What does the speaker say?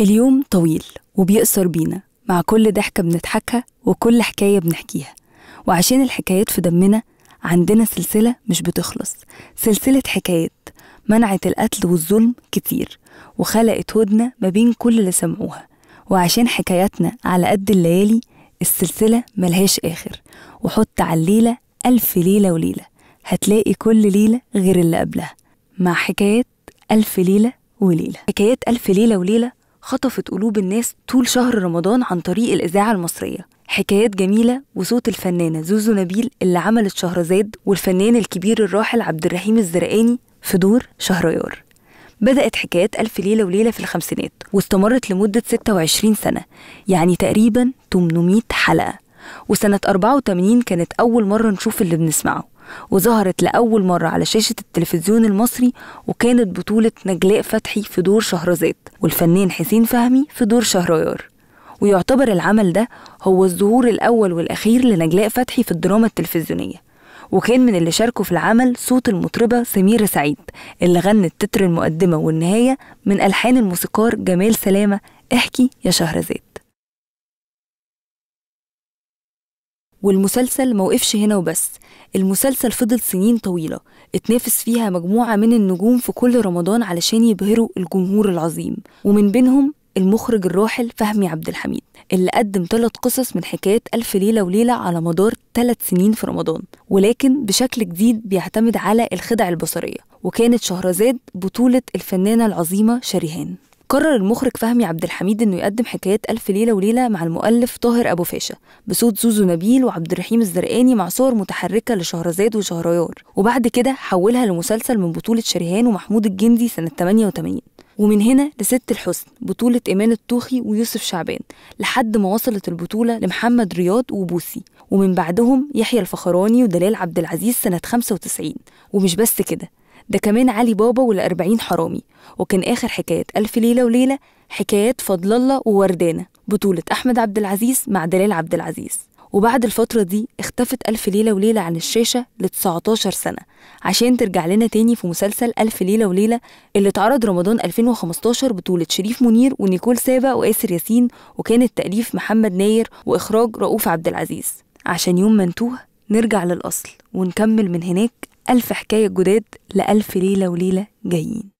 اليوم طويل وبيقصر بينا مع كل ضحكة بنضحكها وكل حكاية بنحكيها وعشان الحكايات في دمنا عندنا سلسلة مش بتخلص سلسلة حكايات منعت القتل والظلم كتير وخلقت هدنة ما بين كل اللي سمعوها وعشان حكاياتنا على قد الليالي السلسلة ملهاش آخر وحط على الليلة ألف ليلة وليلة هتلاقي كل ليلة غير اللي قبلها مع حكايات ألف ليلة وليلة حكايات ألف ليلة وليلة خطفت قلوب الناس طول شهر رمضان عن طريق الإذاعة المصرية حكايات جميلة وصوت الفنانة زوزو نبيل اللي عملت شهرزاد والفنان الكبير الراحل عبد الرحيم الزرقاني في دور شهريار بدأت حكايات ألف ليلة وليلة في الخمسينات واستمرت لمدة 26 سنة يعني تقريبا 800 حلقة وسنة 84 كانت أول مرة نشوف اللي بنسمعه وظهرت لأول مرة على شاشة التلفزيون المصري وكانت بطولة نجلاء فتحي في دور شهرزاد والفنان حسين فهمي في دور شهريار ويعتبر العمل ده هو الظهور الأول والأخير لنجلاء فتحي في الدراما التلفزيونية وكان من اللي شاركوا في العمل صوت المطربة سميرة سعيد اللي غنت تتر المقدمة والنهاية من ألحان الموسيقار جمال سلامة احكي يا شهرزاد والمسلسل موقفش هنا وبس المسلسل فضل سنين طويلة اتنافس فيها مجموعة من النجوم في كل رمضان علشان يبهروا الجمهور العظيم ومن بينهم المخرج الراحل فهمي عبد الحميد اللي قدم ثلاث قصص من حكاية ألف ليلة وليلة على مدار ثلاث سنين في رمضان ولكن بشكل جديد بيعتمد على الخدع البصرية وكانت شهرزاد بطولة الفنانة العظيمة شريهان قرر المخرج فهمي عبد الحميد انه يقدم حكايات ألف ليلة وليلة مع المؤلف طاهر أبو فاشا بصوت زوزو نبيل وعبد الرحيم الزرقاني مع صور متحركة لشهرزاد وشهريار وبعد كده حولها لمسلسل من بطولة شريهان ومحمود الجندي سنة 88 ومن هنا لست الحسن بطولة إيمان الطوخي ويوسف شعبان لحد ما وصلت البطولة لمحمد رياض وبوسي ومن بعدهم يحيى الفخراني ودلال عبد العزيز سنة 95 ومش بس كده ده كمان علي بابا والأربعين حرامي وكان آخر حكاية ألف ليلة وليلة حكايات فضل الله ووردانة بطولة أحمد عبد العزيز مع دلال عبد العزيز وبعد الفترة دي اختفت ألف ليلة وليلة عن الشاشة ل 19 سنة عشان ترجع لنا تاني في مسلسل ألف ليلة وليلة اللي اتعرض رمضان 2015 بطولة شريف منير ونيكول سابا وآسر ياسين وكان التأليف محمد ناير وإخراج رؤوف عبد العزيز عشان يوم ما نتوه نرجع للأصل ونكمل من هناك ألف حكاية جداد لألف ليلة وليلة جايين